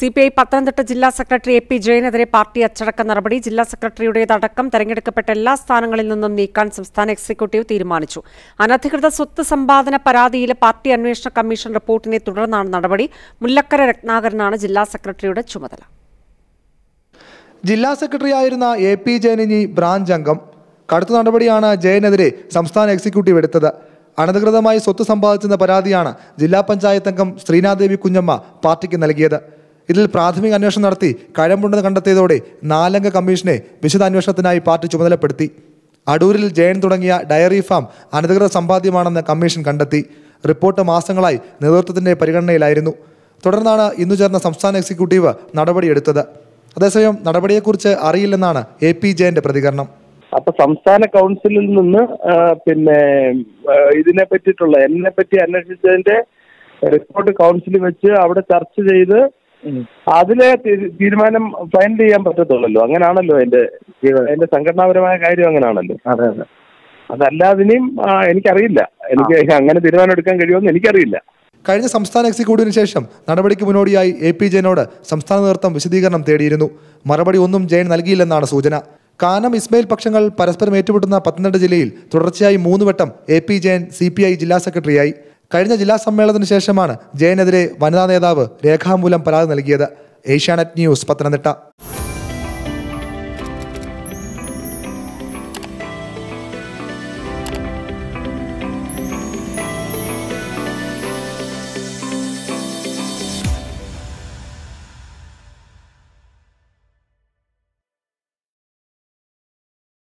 C P I Pathanamthitta ജില്ലാ secretary A P ജയനെതിരെ party അച്ചടക്ക നടപടി ജില്ലാ സെക്രട്ടറിയുടേതടക്കം തെരഞ്ഞെടുക്കപ്പെട്ട എല്ലാ സ്ഥാനങ്ങളിൽ നിന്നും നീക്കാൻ സംസ്ഥാന എക്സിക്യൂട്ടീവ് തീരുമാനിച്ചു അനധികൃത സ്വത്ത് സമ്പാദന പരാതിയിലെ പാർട്ടി അന്വേഷണ കമ്മീഷൻ റിപ്പോർട്ടിനെ തുടർന്നാണ് നടപടി മുല്ലക്കര രത്നാകരനാണ് ജില്ലാ സെക്രട്ടറിയുടെ ചുമതല ജില്ലാ സെക്രട്ടറിയായിരുന്ന എ പി ജയനി ബ്രാഞ്ച് അംഗം കടുത്ത നടപടിയാണ് ജയനെതിരെ സംസ്ഥാന എക്സിക്യൂട്ടീവ് എടുത്തത് അനധികൃതമായി സ്വത്ത് സമ്പാദിച്ചെന്ന പരാതിയാണ് ജില്ലാ പഞ്ചായത്ത് അംഗം ശ്രീനാദേവി കുഞ്ഞമ്മ പാർട്ടിക്ക് നൽകിയത് ഇതിൽ പ്രാഥമിക അന്വേഷണം നടത്തി കഴമ്പുണ്ടെന്ന് കണ്ടെത്തിയതോടെ നാലംഗ കമ്മീഷനെ വിശദാന്വേഷണത്തിനായി പാർട്ടി ചുമതലപ്പെടുത്തി അടൂരിൽ ജയൻ തുടങ്ങിയ ഡയറി ഫാം അനധികൃത സമ്പാദ്യമാണെന്ന് കമ്മീഷൻ കണ്ടെത്തി റിപ്പോർട്ട് മാസങ്ങളായി നേതൃത്വത്തിൻ്റെ പരിഗണനയിലായിരുന്നു തുടർന്നാണ് ഇന്നു ചേർന്ന സംസ്ഥാന എക്സിക്യൂട്ടീവ് നടപടിയെടുത്തത് അതേസമയം നടപടിയെക്കുറിച്ച് അറിയില്ലെന്നാണ് എ പി ജയന്റെ പ്രതികരണം അപ്പൊ സംസ്ഥാന കൗൺസിലിൽ നിന്ന് പിന്നെ ഇതിനെ പറ്റിയിട്ടുള്ള എന്നെ പറ്റി അന്വേഷിച്ചതിന്റെ റിപ്പോർട്ട് കൗൺസിലിൽ വെച്ച് അവിടെ ചർച്ച ചെയ്ത് അതിലെ തീരുമാനം ഫൈനൽ ചെയ്യാൻ പറ്റത്തുള്ളല്ലോ അങ്ങനാണല്ലോ എന്റെ എന്റെ സംഘടനാപരമായ കാര്യം അങ്ങനാണല്ലോ അതല്ലാതിനെയും എനിക്കറിയില്ല എനിക്ക് അങ്ങനെ തീരുമാനം എടുക്കാൻ കഴിയുമെന്ന് എനിക്കറിയില്ല കഴിഞ്ഞ സംസ്ഥാന എക്സിക്യൂട്ടീവിന് ശേഷം നടപടിക്ക് മുന്നോടിയായി എ പി ജയനോട് സംസ്ഥാന നേതൃത്വം വിശദീകരണം തേടിയിരുന്നു മറുപടി ഒന്നും ജയൻ നൽകിയില്ലെന്നാണ് സൂചന കാനം ഇസ്മയിൽ പക്ഷങ്ങൾ പരസ്പരം ഏറ്റുമുട്ടുന്ന പത്തനംതിട്ട ജില്ലയിൽ തുടർച്ചയായി മൂന്നുവട്ടം A P Jayan C P I ജില്ലാ സെക്രട്ടറിയായി കഴിഞ്ഞ ജില്ലാ സമ്മേളനത്തിന് ശേഷമാണ് ജയനെതിരെ വനിതാ നേതാവ് രേഖാമൂലം പരാതി നൽകിയത് ഏഷ്യാനെറ്റ് ന്യൂസ് പത്തനംതിട്ട